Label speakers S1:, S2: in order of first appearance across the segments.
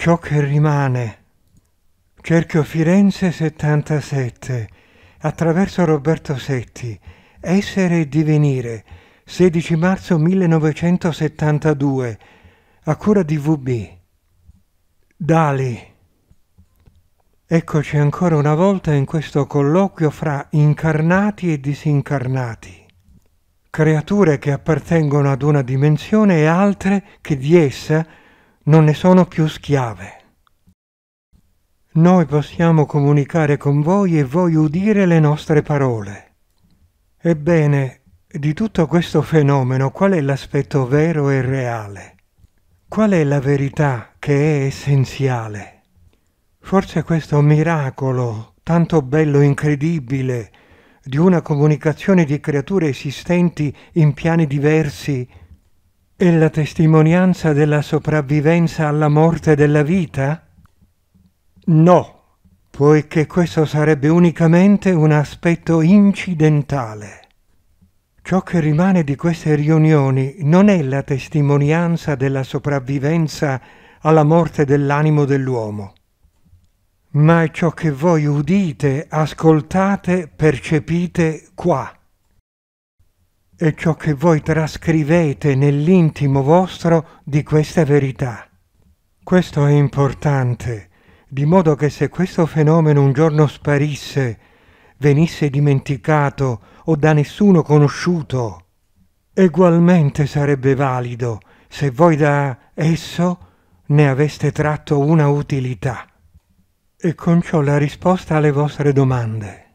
S1: Ciò che rimane. Cerchio Firenze 77. Attraverso Roberto Setti. Essere e divenire. 16 marzo 1972. A cura di VB. Dali. Eccoci ancora una volta in questo colloquio fra incarnati e disincarnati, creature che appartengono ad una dimensione e altre che di essa non ne sono più schiave. Noi possiamo comunicare con voi e voi udire le nostre parole. Ebbene, di tutto questo fenomeno qual è l'aspetto vero e reale? Qual è la verità che è essenziale? Forse questo miracolo, tanto bello e incredibile, di una comunicazione di creature esistenti in piani diversi è la testimonianza della sopravvivenza alla morte della vita? No, poiché questo sarebbe unicamente un aspetto incidentale. Ciò che rimane di queste riunioni non è la testimonianza della sopravvivenza alla morte dell'animo dell'uomo, ma è ciò che voi udite, ascoltate, percepite qua è ciò che voi trascrivete nell'intimo vostro di questa verità. Questo è importante, di modo che se questo fenomeno un giorno sparisse, venisse dimenticato o da nessuno conosciuto, egualmente sarebbe valido se voi da esso ne aveste tratto una utilità. E con ciò la risposta alle vostre domande.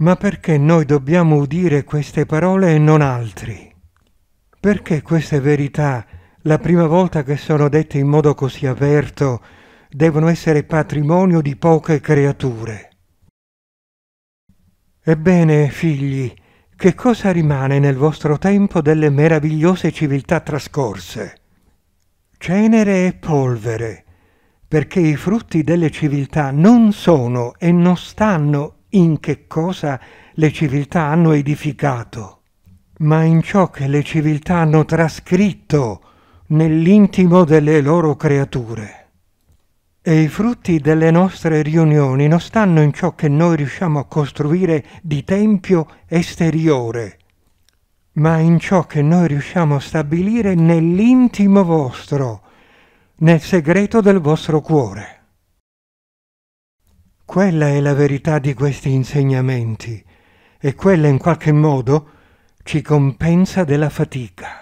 S1: Ma perché noi dobbiamo udire queste parole e non altri? Perché queste verità, la prima volta che sono dette in modo così aperto, devono essere patrimonio di poche creature? Ebbene, figli, che cosa rimane nel vostro tempo delle meravigliose civiltà trascorse? Cenere e polvere, perché i frutti delle civiltà non sono e non stanno in che cosa le civiltà hanno edificato, ma in ciò che le civiltà hanno trascritto nell'intimo delle loro creature. E i frutti delle nostre riunioni non stanno in ciò che noi riusciamo a costruire di tempio esteriore, ma in ciò che noi riusciamo a stabilire nell'intimo vostro, nel segreto del vostro cuore. Quella è la verità di questi insegnamenti e quella in qualche modo ci compensa della fatica.